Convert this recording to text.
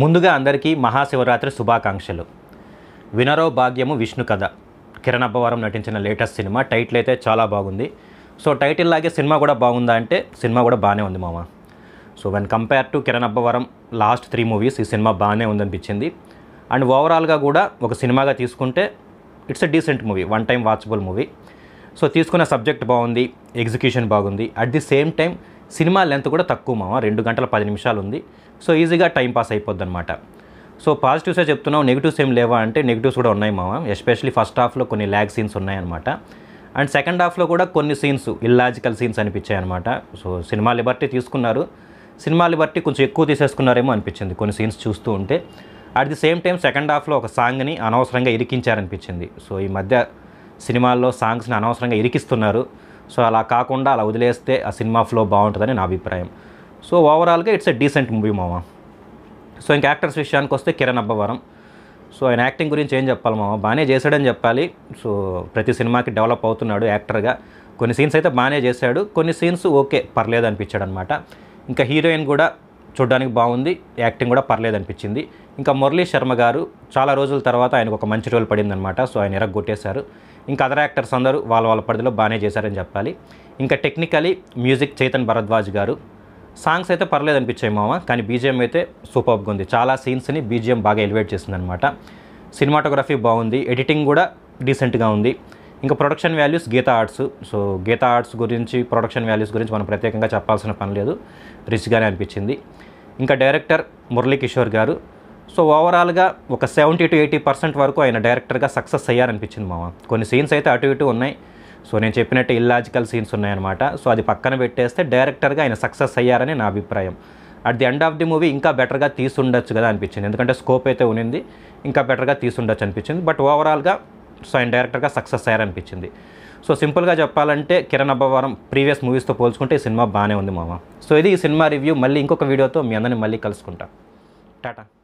ముందుగా అందరికీ మహాశివరాత్రి శుభాకాంక్షలు వినరో భాగ్యము విష్ణు కథ కిరణ్ అబ్బవరం నటించిన లేటెస్ట్ సినిమా టైటిల్ అయితే చాలా బాగుంది సో టైటిల్ లాగే సినిమా కూడా బాగుందా అంటే సినిమా కూడా బాగానే ఉంది మామ so when compare to Kiran Abbavaram last three movies ఈ సినిమా బాగానే ఉందనిపించింది అండ్ ఓవరాల్గా కూడా ఒక సినిమాగా తీసుకుంటే it's a decent movie one time watchable movie so తీసుకున్న సబ్జెక్ట్ బాగుంది ఎగ్జిక్యూషన్ బాగుంది అట్ ది సేమ్ టైం సినిమా లెంత్ కూడా తక్కువ మామ రెండు గంటల పది నిమిషాలు ఉంది సో ఈజీగా టైం పాస్ అయిపోద్ది అనమాట సో పాజిటివ్సే చెప్తున్నావు నెగిటివ్స్ ఏం లేవా అంటే నెగిటివ్స్ కూడా ఉన్నాయి మామ ఎస్పెషలీ ఫస్ట్ హాఫ్లో కొన్ని ల్యాగ్ సీన్స్ ఉన్నాయన్నమాట అండ్ సెకండ్ హాఫ్లో కూడా కొన్ని సీన్స్ ఇల్లాజికల్ సీన్స్ అనిపించాయి అనమాట సో సినిమా లిబర్టీ తీసుకున్నారు సినిమా లిబర్టీ కొంచెం ఎక్కువ తీసేసుకున్నారేమో అనిపించింది కొన్ని సీన్స్ చూస్తూ ఉంటే at the same time second హాఫ్లో ఒక సాంగ్ని అనవసరంగా ఇరికించారనిపించింది సో ఈ మధ్య సినిమాల్లో సాంగ్స్ని అనవసరంగా ఇరికిస్తున్నారు సో అలా కాకుండా అలా వదిలేస్తే ఆ సినిమా ఫ్లో బాగుంటుందని నా అభిప్రాయం సో ఓవరాల్గా ఇట్స్ ఎ డీసెంట్ మూవీ మామ సో ఇంక యాక్టర్స్ విషయానికి వస్తే కిరణ్ అబ్బవరం సో ఆయన యాక్టింగ్ గురించి ఏం చెప్పాలి మామ బాగానే చేశాడని చెప్పాలి సో ప్రతి సినిమాకి డెవలప్ అవుతున్నాడు యాక్టర్గా కొన్ని సీన్స్ అయితే బాగానే చేశాడు కొన్ని సీన్స్ ఓకే పర్లేదు అనిపించాడు అనమాట ఇంకా హీరోయిన్ కూడా చూడడానికి బాగుంది యాక్టింగ్ కూడా పర్లేదు అనిపించింది ఇంకా మురళీ శర్మ గారు చాలా రోజుల తర్వాత ఆయనకు ఒక మంచి రోల్ పడిందనమాట సో ఆయన ఎరగొట్టేశారు ఇంకా అదర్ యాక్టర్స్ అందరూ వాళ్ళ వాళ్ళ పరిధిలో బాగానే చేశారని చెప్పాలి ఇంకా టెక్నికలీ మ్యూజిక్ చైతన్ భరద్వాజ్ గారు సాంగ్స్ అయితే పర్లేదు అనిపించాయి మామ కానీ బీజిఎం అయితే సూపర్గా ఉంది చాలా సీన్స్ని బీజిఎం బాగా ఎలివేట్ చేసిందనమాట సినిమాటోగ్రఫీ బాగుంది ఎడిటింగ్ కూడా డీసెంట్గా ఉంది ఇంకా production values Geetha Arts so Geetha Arts గురించి ప్రొడక్షన్ వాల్యూస్ గురించి మనం ప్రత్యేకంగా చెప్పాల్సిన పని లేదు రిచ్గానే అనిపించింది ఇంకా డైరెక్టర్ మురళీ కిషోర్ గారు సో ఓవరాల్గా ఒక సెవెంటీ టు ఎయిటీ పర్సెంట్ వరకు ఆయన డైరెక్టర్గా సక్సెస్ అయ్యారనిపించింది మామ కొన్ని సీన్స్ అయితే అటు ఇటు ఉన్నాయి సో నేను చెప్పినట్టు ఇల్లాజికల్ సీన్స్ ఉన్నాయన్నమాట సో అది పక్కన పెట్టేస్తే డైరెక్టర్గా ఆయన సక్సెస్ అయ్యారని నా అభిప్రాయం at the end of the movie ఇంకా బెటర్గా తీసుండొచ్చు కదా అనిపించింది ఎందుకంటే స్కోప్ అయితే ఉన్నింది ఇంకా బెటర్గా తీసుండొచ్చు అనిపించింది బట్ ఓవరాల్గా సో ఆయన డైరెక్టర్గా సక్సెస్ అయ్యారనిపించింది సో సింపుల్గా చెప్పాలంటే కిరణ్ అబ్బవరం ప్రీవియస్ మూవీస్తో పోల్చుకుంటే ఈ సినిమా బాగానే ఉంది మామ సో ఇది ఈ సినిమా రివ్యూ మళ్ళీ ఇంకొక వీడియోతో మీ అందరిని మళ్ళీ కలుసుకుంటా టాటా